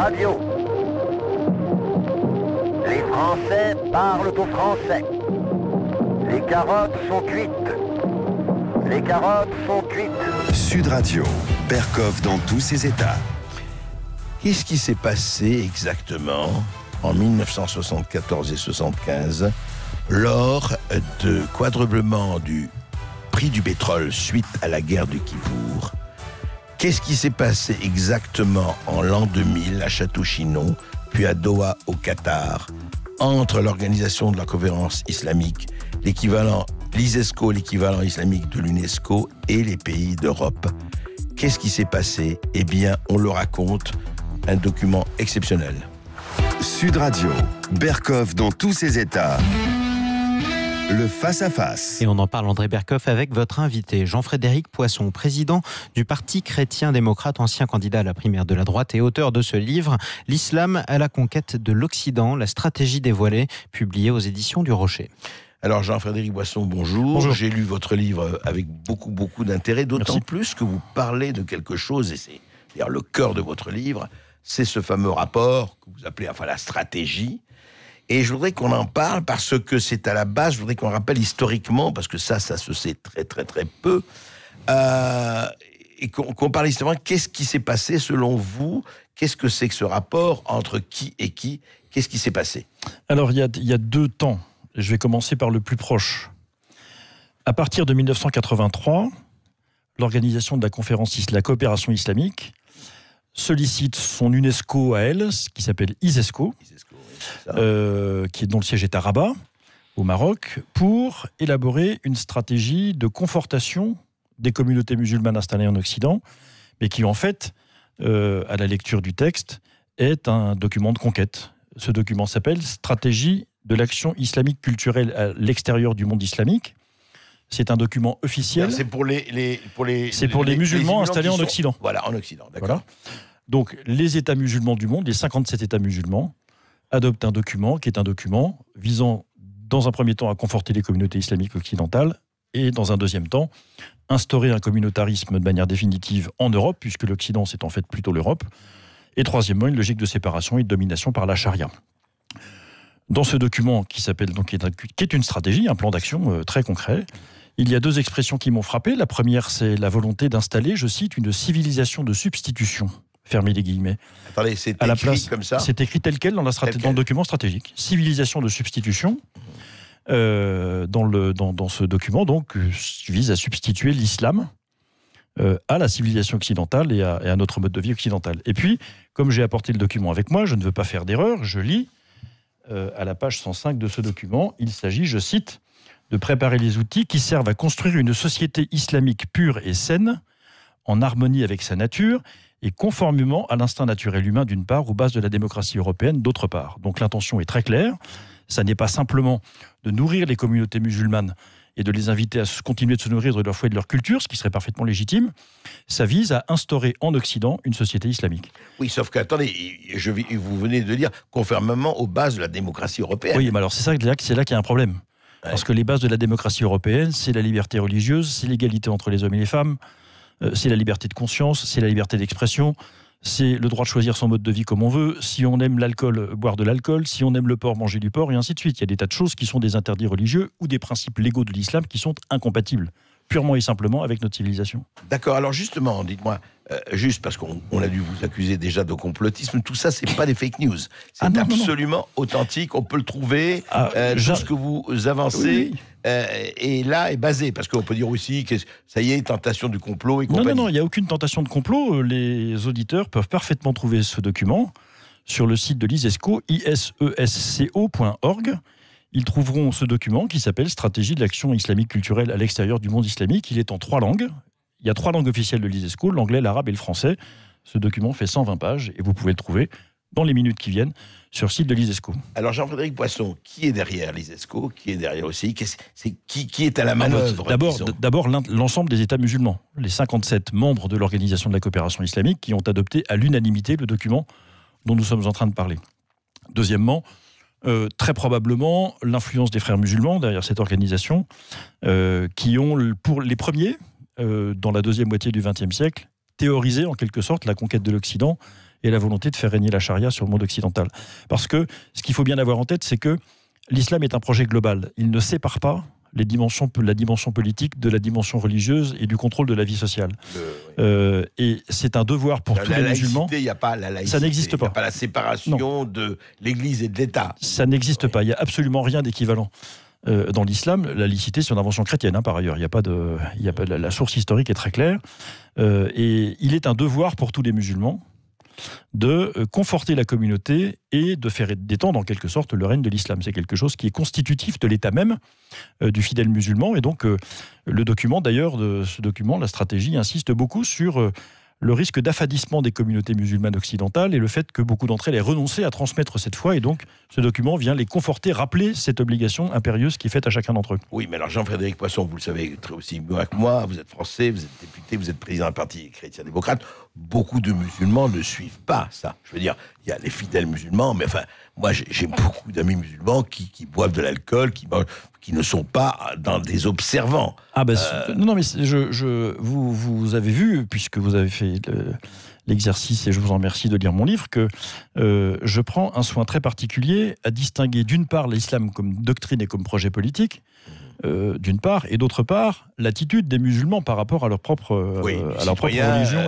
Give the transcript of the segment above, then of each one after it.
radio. Les Français parlent aux Français. Les carottes sont cuites. Les carottes sont cuites. Sud Radio, Berkov dans tous ses états. Qu'est-ce qui s'est passé exactement en 1974 et 75 lors de quadruplement du prix du pétrole suite à la guerre du Kivour Qu'est-ce qui s'est passé exactement en l'an 2000 à Château-Chinon, puis à Doha au Qatar, entre l'organisation de la conférence islamique, l'équivalent, l'ISESCO, l'équivalent islamique de l'UNESCO et les pays d'Europe Qu'est-ce qui s'est passé Eh bien, on le raconte, un document exceptionnel. Sud Radio, Berkov dans tous ses états. Le face-à-face. Et on en parle, André Berkoff, avec votre invité, Jean-Frédéric Poisson, président du Parti chrétien-démocrate, ancien candidat à la primaire de la droite et auteur de ce livre, L'islam à la conquête de l'Occident, la stratégie dévoilée, publié aux éditions du Rocher. Alors Jean-Frédéric Poisson, bonjour. J'ai lu votre livre avec beaucoup, beaucoup d'intérêt, d'autant plus que vous parlez de quelque chose, et c'est le cœur de votre livre, c'est ce fameux rapport que vous appelez, enfin la stratégie, et je voudrais qu'on en parle parce que c'est à la base, je voudrais qu'on rappelle historiquement, parce que ça, ça se sait très très très peu, euh, et qu'on parle historiquement, qu'est-ce qui s'est passé selon vous Qu'est-ce que c'est que ce rapport entre qui et qui Qu'est-ce qui s'est passé Alors, il y, a, deux temps. Je vais commencer par le plus proche. À partir de 1983, l'organisation de la conférence la coopération islamique sollicite son UNESCO à elle, qui s'appelle ISESCO euh, qui est, dont le siège est à Rabat, au Maroc, pour élaborer une stratégie de confortation des communautés musulmanes installées en Occident, mais qui en fait, euh, à la lecture du texte, est un document de conquête. Ce document s'appelle Stratégie de l'action islamique culturelle à l'extérieur du monde islamique. C'est un document officiel. C'est pour les, pour les pour les, musulmans installés en Occident. Voilà, en Occident, d'accord. Donc les États musulmans du monde, les 57 États musulmans, adopte un document qui est un document visant, dans un premier temps, à conforter les communautés islamiques occidentales et, dans un deuxième temps, instaurer un communautarisme de manière définitive en Europe, puisque l'Occident, c'est en fait plutôt l'Europe. Et troisièmement, une logique de séparation et de domination par la charia. Dans ce document, qui s'appelle donc qui est une stratégie, un plan d'action euh, très concret, il y a deux expressions qui m'ont frappé. La première, c'est la volonté d'installer, je cite, une civilisation de substitution fermez les guillemets. c'est écrit comme ça C'est écrit tel quel dans, dans le document stratégique. Civilisation de substitution. Euh, dans, le, dans, ce document, donc, euh, vise à substituer l'islam euh, à la civilisation occidentale et à, et à, notre mode de vie occidental. Et puis, comme j'ai apporté le document avec moi, je ne veux pas faire d'erreur, je lis à la page 105 de ce document, il s'agit, je cite, de préparer les outils qui servent à construire une société islamique pure et saine, en harmonie avec sa nature, et conformément à l'instinct naturel humain d'une part, aux bases de la démocratie européenne d'autre part. Donc l'intention est très claire. Ça n'est pas simplement de nourrir les communautés musulmanes et de les inviter à continuer de se nourrir de leur foi et de leur culture, ce qui serait parfaitement légitime, ça vise à instaurer en Occident une société islamique. Oui, sauf qu'attendez, vous venez de dire conformément aux bases de la démocratie européenne. Oui, mais alors c'est là qu'il y a un problème. Parce que les bases de la démocratie européenne, c'est la liberté religieuse, c'est l'égalité entre les hommes et les femmes, euh, c'est la liberté de conscience, c'est la liberté d'expression, c'est le droit de choisir son mode de vie comme on veut. Si on aime l'alcool, euh, boire de l'alcool. Si on aime le porc, manger du porc, et ainsi de suite. Il y a des tas de choses qui sont des interdits religieux ou des principes légaux de l'islam qui sont incompatibles, purement et simplement, avec notre civilisation. D'accord. Alors justement, dites-moi, euh, juste parce qu'on a dû vous accuser déjà de complotisme, tout ça, n'est pas des fake news. Ah, c'est absolument authentique. On peut le trouver. Ah, juste que vous avancez. Euh, et là est basé Parce qu'on peut dire aussi que ça y est, tentation du complot Non, non, non, il n'y a aucune tentation de complot. Euh, les auditeurs peuvent parfaitement trouver ce document sur le site de l'ISESCO, isesco.org. Ils trouveront ce document qui s'appelle Stratégie de l'action islamique culturelle à l'extérieur du monde islamique. Il est en trois langues. Il y a trois langues officielles de l'ISESCO, l'anglais, l'arabe et le français. Ce document fait 120 pages et vous pouvez le trouver dans les minutes qui viennent sur le site de l'ISESCO. Alors Jean-Frédéric Poisson, qui est derrière l'ISESCO Qui est derrière aussi c'est qui, qui, est à la ah, bah, manœuvre D'abord l'ensemble des États musulmans, les 57 membres de l'Organisation de la coopération islamique qui ont adopté à l'unanimité le document dont nous sommes en train de parler. Deuxièmement, euh, très probablement l'influence des frères musulmans derrière cette organisation, euh, qui ont, pour les premiers, euh, dans la deuxième moitié du XXe siècle, théorisé en quelque sorte la conquête de l'Occident et la volonté de faire régner la charia sur le monde occidental. Parce que ce qu'il faut bien avoir en tête, c'est que l'islam est un projet global. Il ne sépare pas les dimensions, la dimension politique de la dimension religieuse et du contrôle de la vie sociale. Euh, et c'est un devoir pour tous la les laïcité, musulmans. Y a pas la laïcité, ça n'existe pas. Il n'y a pas la séparation de l'Église et de l'État. Ça n'existe pas. Il n'y a absolument rien d'équivalent. Euh, dans l'islam, la laïcité, c'est une invention chrétienne, hein, par ailleurs. Il y a pas de, il la source historique est très claire. Euh, et il est un devoir pour tous les musulmans de euh, conforter la communauté et de faire détendre en quelque sorte le règne de l'islam. C'est quelque chose qui est constitutif de l'État même euh, du fidèle musulman. Et donc euh, le document, d'ailleurs, de ce document, la stratégie, insiste beaucoup sur le risque d'affadissement des communautés musulmanes occidentales et le fait que beaucoup d'entre elles aient renoncé à transmettre cette foi. Et donc, ce document vient les conforter, rappeler cette obligation impérieuse qui est faite à chacun d'entre eux. Oui, mais alors Jean-Frédéric Poisson, vous le savez très aussi bien que moi, vous êtes français, vous êtes député, vous êtes président du parti chrétien-démocrate. Beaucoup de musulmans ne suivent pas ça. Je veux dire, il y a les fidèles musulmans, mais enfin, moi, j'ai beaucoup d'amis musulmans qui, boivent de l'alcool, qui, qui ne sont pas dans des observants. Ah ben, euh, non, mais je, je, vous, vous avez vu, puisque vous avez fait l'exercice, et je vous en remercie de lire mon livre, que euh, je prends un soin très particulier à distinguer d'une part l'islam comme doctrine et comme projet politique, mmh. euh, d'une part, et d'autre part, l'attitude des musulmans par rapport à leur propre, religion.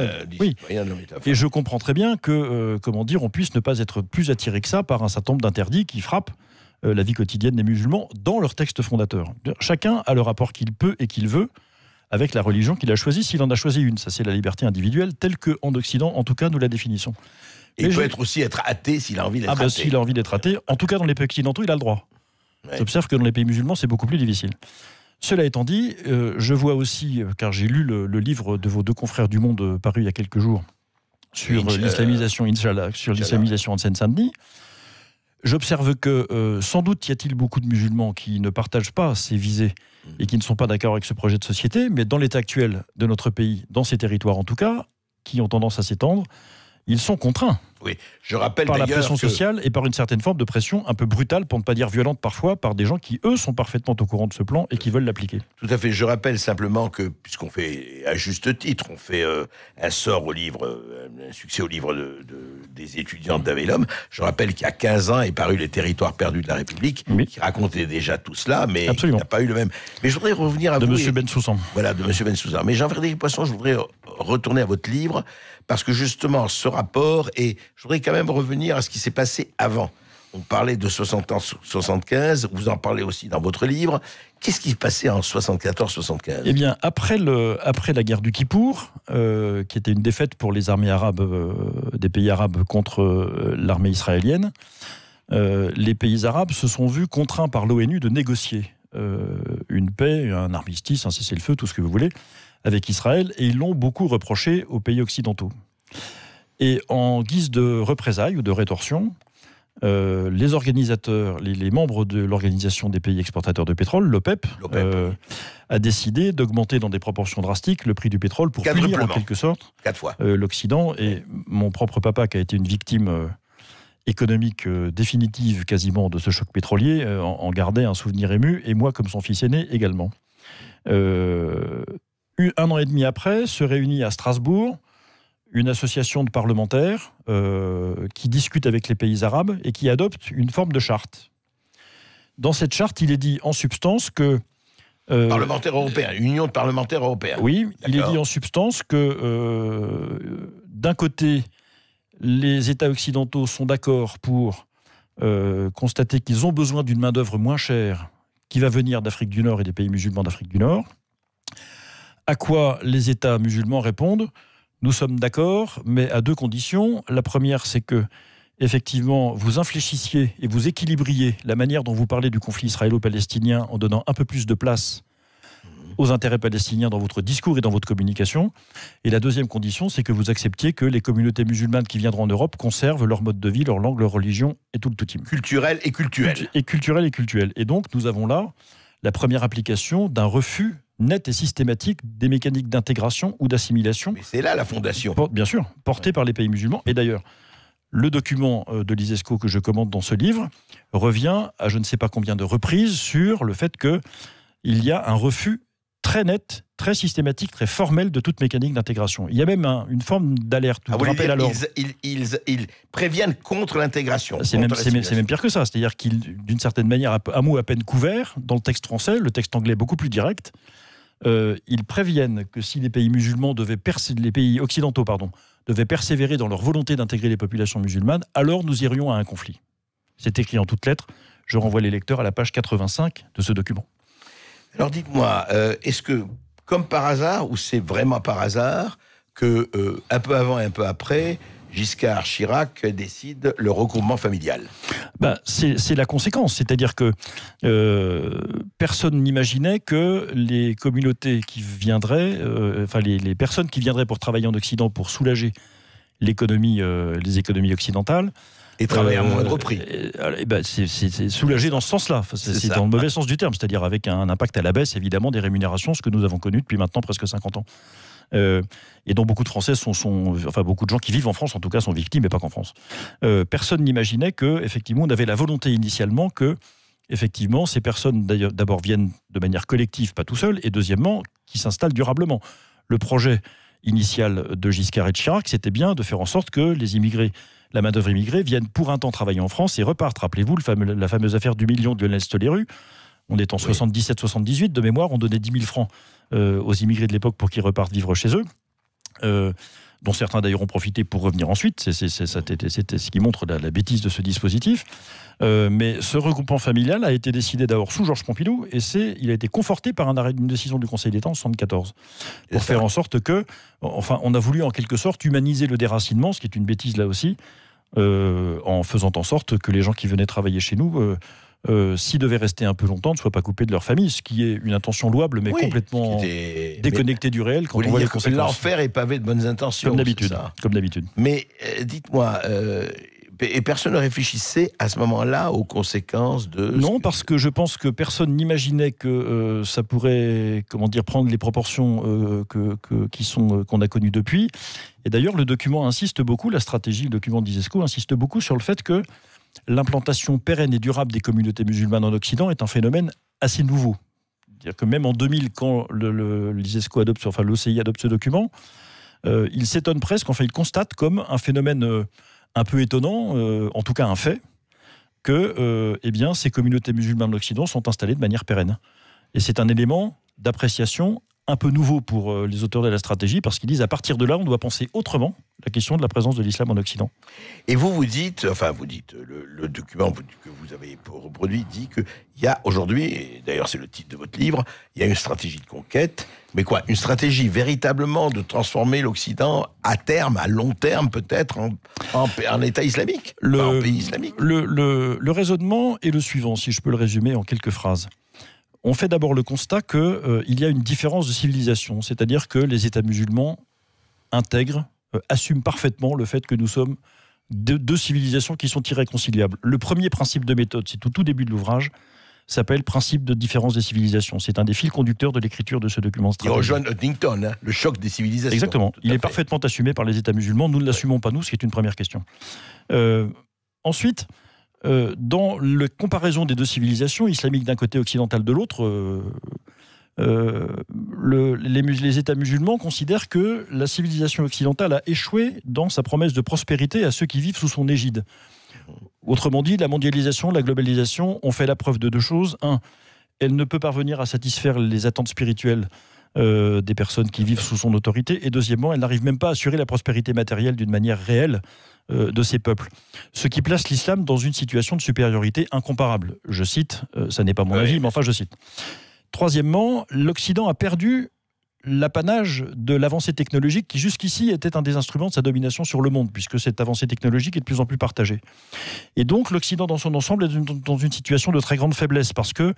Et je comprends très bien que, euh, comment dire, on puisse ne pas être plus attiré que ça par un certain nombre d'interdits qui frappent la vie quotidienne des musulmans dans leur texte fondateur. Chacun a le rapport qu'il peut et qu'il veut avec la religion qu'il a choisie, s'il en a choisi une. Ça, c'est la liberté individuelle, telle que en Occident, en tout cas, nous la définissons. Et il peut être aussi être athée s'il a envie d'être ah ben, S'il a envie d'être athée, en tout cas dans les pays occidentaux, il a le droit. J'observe que dans les pays musulmans, c'est beaucoup plus difficile. Cela étant dit, euh, je vois aussi, euh, car j'ai lu le, livre de vos deux confrères du Monde euh, paru il y a quelques jours sur l'islamisation, sur l'islamisation en Seine-Saint-Denis. J'observe que sans doute y a-t-il beaucoup de musulmans qui ne partagent pas ces visées et qui ne sont pas d'accord avec ce projet de société, mais dans l'état actuel de notre pays, dans ces territoires en tout cas, qui ont tendance à s'étendre, ils sont contraints. Oui, je rappelle par la pression sociale et par une certaine forme de pression un peu brutale, pour ne pas dire violente parfois, par des gens qui eux sont parfaitement au courant de ce plan et qui veulent l'appliquer. Tout à fait. Je rappelle simplement que puisqu'on fait à juste titre, on fait euh, un sort au livre, euh, un succès au livre de, de, des étudiants l'homme Je rappelle qu'il y a 15 ans est paru Les Territoires perdus de la République, qui racontait déjà tout cela, mais n'a pas eu le même. Mais je voudrais revenir à de Monsieur Ben Voilà, de Monsieur Ben Mais Jean-Frédéric Poisson, je voudrais retourner à votre livre, parce que justement, ce rapport, et je voudrais quand même revenir à ce qui s'est passé avant. On parlait de 60 ans, 75, vous en parlez aussi dans votre livre. Qu'est-ce qui se passait en 74-75 Eh bien, après, le, après la guerre du Kippour, euh, qui était une défaite pour les armées arabes, euh, des pays arabes contre euh, l'armée israélienne, les pays arabes se sont vus contraints par l'ONU de négocier une paix, un armistice, un cessez-le-feu, tout ce que vous voulez, avec Israël et ils l'ont beaucoup reproché aux pays occidentaux. Et en guise de représailles ou de rétorsion, euh, les organisateurs, les, membres de l'Organisation des pays exportateurs de pétrole, l'OPEP, euh, a décidé d'augmenter dans des proportions drastiques le prix du pétrole pour punir en quelque sorte euh, l'Occident. Et mon propre papa, qui a été une victime économique définitive quasiment de ce choc pétrolier, en, en, gardait un souvenir ému, et moi comme son fils aîné également. Un an et demi après, se réunit à Strasbourg une association de parlementaires euh, qui discute avec les pays arabes et qui adopte une forme de charte. Dans cette charte, il est dit en substance que... Euh, parlementaire européen, Union de parlementaires européens. Oui, il est dit en substance que euh, d'un côté, les États occidentaux sont d'accord pour constater qu'ils ont besoin d'une main-d'œuvre moins chère qui va venir d'Afrique du Nord et des pays musulmans d'Afrique du Nord à quoi les États musulmans répondent Nous sommes d'accord, mais à deux conditions. La première, c'est que effectivement, vous infléchissiez et vous équilibriez la manière dont vous parlez du conflit israélo-palestinien en donnant un peu plus de place aux intérêts palestiniens dans votre discours et dans votre communication. Et la deuxième condition, c'est que vous acceptiez que les communautés musulmanes qui viendront en Europe conservent leur mode de vie, leur langue, leur religion et tout le tout Culturel et culturel. Et culturel et culturel. Et donc, nous avons là la première application d'un refus nette et systématique des mécaniques d'intégration ou d'assimilation. C'est là la fondation. Bien sûr, portée par les pays musulmans. Et d'ailleurs, le document euh, de l'ISESCO que je commande dans ce livre revient à je ne sais pas combien de reprises sur le fait que il y a un refus très net, très systématique, très formel de toute mécanique d'intégration. Il y a même une forme d'alerte ah, Ils, préviennent contre l'intégration. C'est même, pire que ça. C'est-à-dire qu'ils, d'une certaine manière, un mot à peine couvert, dans le texte français, le texte anglais beaucoup plus direct, euh, ils préviennent que si les pays musulmans devaient les pays occidentaux pardon, devaient persévérer dans leur volonté d'intégrer les populations musulmanes, alors nous irions à un conflit. C'est écrit en toutes lettres. Je renvoie les lecteurs à la page 85 de ce document. Alors dites-moi, euh, est-ce que, comme par hasard, ou c'est vraiment par hasard, que euh, un peu avant et un peu après, Giscard Chirac décide le regroupement familial. Ben, c'est la conséquence, c'est-à-dire que euh, personne n'imaginait que les communautés qui viendraient, euh, enfin les, personnes qui viendraient pour travailler en Occident pour soulager l'économie, euh, les économies occidentales, et travailler à moindre prix. Eh ben, c'est soulagé dans ce sens-là. c'est dans le mauvais sens du terme, c'est-à-dire avec un impact à la baisse évidemment des rémunérations, ce que nous avons connu depuis maintenant presque 50 ans. Euh, et dont beaucoup de Français sont, sont, enfin beaucoup de gens qui vivent en France en tout cas sont victimes, mais pas qu'en France. Euh, personne n'imaginait que effectivement on avait la volonté initialement que effectivement ces personnes d'abord viennent de manière collective, pas tout seul, et deuxièmement qui s'installent durablement. Le projet initial de Giscard et de Chirac, c'était bien de faire en sorte que les immigrés la main-d'œuvre immigrée viennent pour un temps travailler en France et repartent. Rappelez-vous la fameuse affaire du million de Lionel Stoleru. On est en 77-78, de mémoire, on donnait 10 000 francs euh, aux immigrés de l'époque pour qu'ils repartent vivre chez eux euh, dont certains d'ailleurs ont profité pour revenir ensuite. C'est ce qui montre la, bêtise de ce dispositif. Euh, mais ce regroupement familial a été décidé d'abord sous Georges Pompidou et il a été conforté par un arrêt d'une décision du Conseil d'État en 1974 pour faire en sorte que, enfin, on a voulu en quelque sorte humaniser le déracinement, ce qui est une bêtise là aussi, en faisant en sorte que les gens qui venaient travailler chez nous euh, s'ils devaient rester un peu longtemps, ne soient pas coupés de leur famille, ce qui est une intention louable, mais complètement déconnecté déconnectée du réel quand voit L'enfer est pavé de bonnes intentions. Comme d'habitude. Comme d'habitude. Mais euh, dites-moi. Euh, et personne ne réfléchissait à ce moment-là aux conséquences de... Non, parce que je pense que personne n'imaginait que ça pourrait, comment dire, prendre les proportions qui qu'on a connues depuis. Et d'ailleurs, le document insiste beaucoup, la stratégie, le document d'Isesco insiste beaucoup sur le fait que l'implantation pérenne et durable des communautés musulmanes en Occident est un phénomène assez nouveau. dire que même en 2000, quand l'ISESCO adopte, enfin l'OCI adopte ce document, euh, il s'étonne presque, enfin il constate comme un phénomène euh, un peu étonnant, euh, en tout cas un fait, que eh bien, ces communautés musulmanes en Occident sont installées de manière pérenne. Et c'est un élément d'appréciation un peu nouveau pour euh, les auteurs de la stratégie parce qu'ils disent à partir de là, on doit penser autrement la question de la présence de l'islam en Occident. Et vous, vous dites, enfin, vous dites, le, document que vous avez reproduit dit qu'il y a aujourd'hui, d'ailleurs c'est le titre de votre livre, il y a une stratégie de conquête, mais quoi Une stratégie véritablement de transformer l'Occident à terme, à long terme peut-être, en, État islamique, le, pays islamique. Le, le raisonnement est le suivant, si je peux le résumer en quelques phrases on fait d'abord le constat qu'il euh, y a une différence de civilisation, c'est-à-dire que les États musulmans intègrent, euh, assument parfaitement le fait que nous sommes deux, civilisations qui sont irréconciliables. Le premier principe de méthode, c'est au tout début de l'ouvrage, s'appelle Principe de différence des civilisations. C'est un des fils conducteurs de l'écriture de ce document stratégique. Il rejoint Huntington, hein, le choc des civilisations. Exactement. Il est parfaitement assumé par les États musulmans. Nous ne l'assumons pas, nous, ce qui est une première question. Euh, ensuite, euh, dans la comparaison des deux civilisations, islamique d'un côté, occidentale de l'autre, euh, euh, les, les, États musulmans considèrent que la civilisation occidentale a échoué dans sa promesse de prospérité à ceux qui vivent sous son égide. Autrement dit, la mondialisation, la globalisation ont fait la preuve de deux choses. Un, elle ne peut parvenir à satisfaire les attentes spirituelles euh, des personnes qui vivent sous son autorité. Et deuxièmement, elle n'arrive même pas à assurer la prospérité matérielle d'une manière réelle euh, de ses peuples. Ce qui place l'islam dans une situation de supériorité incomparable. Je cite, euh, ça n'est pas mon avis, mais enfin je cite. Troisièmement, l'Occident a perdu l'apanage de l'avancée technologique qui jusqu'ici était un des instruments de sa domination sur le monde, puisque cette avancée technologique est de plus en plus partagée. Et donc l'Occident dans son ensemble est dans une situation de très grande faiblesse, parce que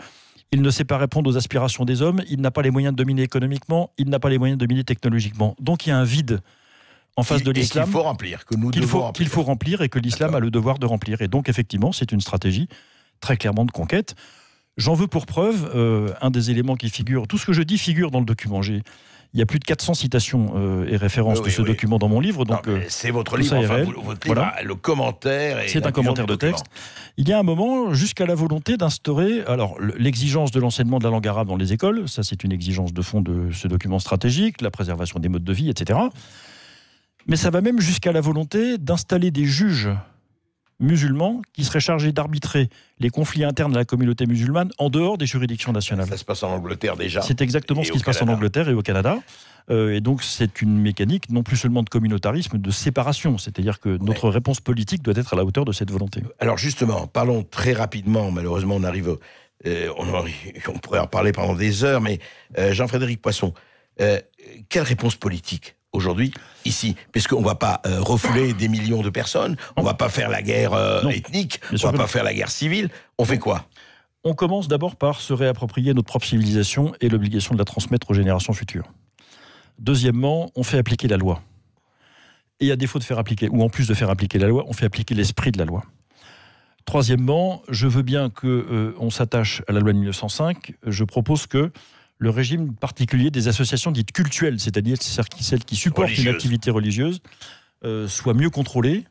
il ne sait pas répondre aux aspirations des hommes, il n'a pas les moyens de dominer économiquement, il n'a pas les moyens de dominer technologiquement. Donc il y a un vide en face de l'islam. Qu'il faut remplir, que nous faut, qu'il faut remplir et que l'islam a le devoir de remplir. Et donc effectivement, c'est une stratégie très clairement de conquête. J'en veux pour preuve euh, un des éléments qui figure. Tout ce que je dis figure dans le document. J'ai, il y a plus de 400 citations euh, et références de ce document dans mon livre. Donc euh, c'est votre livre, enfin, votre voilà. le commentaire. C'est un commentaire de texte. Il y a un moment jusqu'à la volonté d'instaurer alors l'exigence de l'enseignement de la langue arabe dans les écoles. Ça, c'est une exigence de fond de ce document stratégique, la préservation des modes de vie, etc. Mais ça va même jusqu'à la volonté d'installer des juges musulmans qui serait chargé d'arbitrer les conflits internes de la communauté musulmane en dehors des juridictions nationales. Ça se passe en Angleterre déjà. C'est exactement ce qui se passe en Angleterre et au Canada. Euh, et donc c'est une mécanique non plus seulement de communautarisme, de séparation. C'est-à-dire que notre réponse politique doit être à la hauteur de cette volonté. Alors justement, parlons très rapidement, malheureusement on arrive... Euh, on, pourrait en parler pendant des heures, mais euh, Jean-Frédéric Poisson, quelle réponse politique aujourd'hui ici, qu'on ne va pas euh, refouler des millions de personnes, on ne va pas faire la guerre euh, ethnique, on ne va pas faire la guerre civile, on fait quoi On commence d'abord par se réapproprier notre propre civilisation et l'obligation de la transmettre aux générations futures. Deuxièmement, on fait appliquer la loi. Et à défaut de faire appliquer, ou en plus de faire appliquer la loi, on fait appliquer l'esprit de la loi. Troisièmement, je veux bien qu'on euh, on s'attache à la loi de 1905, je propose que le régime particulier des associations dites cultuelles, c'est-à-dire celles qui supportent une activité religieuse, euh, soit mieux contrôlé,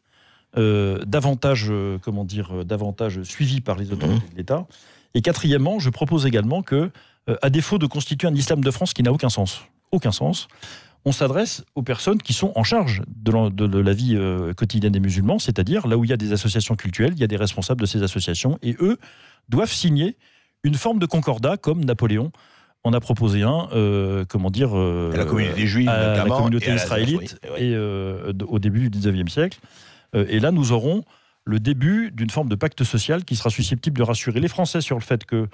euh, davantage, euh, comment dire, davantage suivi par les autorités mhm. de l'État. Et quatrièmement, je propose également que, à défaut de constituer un islam de France qui n'a aucun sens, aucun sens, on s'adresse aux personnes qui sont en charge de la, la vie quotidienne des musulmans, c'est-à-dire là où il y a des associations cultuelles, il y a des responsables de ces associations, et eux doivent signer une forme de concordat comme Napoléon on a proposé un, euh, comment dire, euh, la communauté juive, la communauté israélite, et, euh, au début du 19e siècle. et là, nous aurons le début d'une forme de pacte social qui sera susceptible de rassurer les Français sur le fait que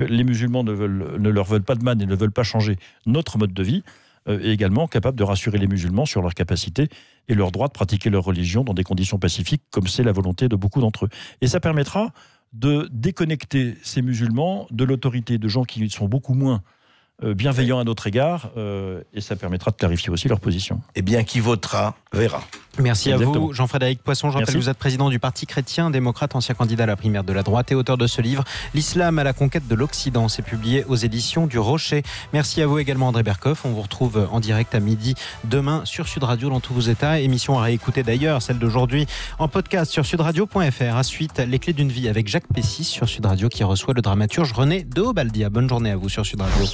les musulmans ne, ne leur veulent pas de mal et ne veulent pas changer notre mode de vie, et également capable de rassurer les musulmans sur leur capacité et leur droit de pratiquer leur religion dans des conditions pacifiques, comme c'est la volonté de beaucoup d'entre eux. Et ça permettra de déconnecter ces musulmans de l'autorité de gens qui sont beaucoup moins euh, bienveillants à notre égard, euh, et ça permettra de clarifier aussi leur position. Et eh bien, qui votera, verra. Merci à vous, Jean-Frédéric Poisson. Je rappelle vous êtes président du Parti chrétien, démocrate, ancien candidat à la primaire de la droite et auteur de ce livre, L'islam à la conquête de l'Occident. C'est publié aux éditions du Rocher. Merci à vous également, André Berkoff. On vous retrouve en direct à midi demain sur Sud Radio dans tous vos états. Émission à réécouter d'ailleurs, celle d'aujourd'hui, en podcast sur sudradio.fr. À suite, Les clés d'une vie avec Jacques Pessis sur Sud Radio qui reçoit le dramaturge René de Obaldia. Bonne journée à vous sur Sud Radio.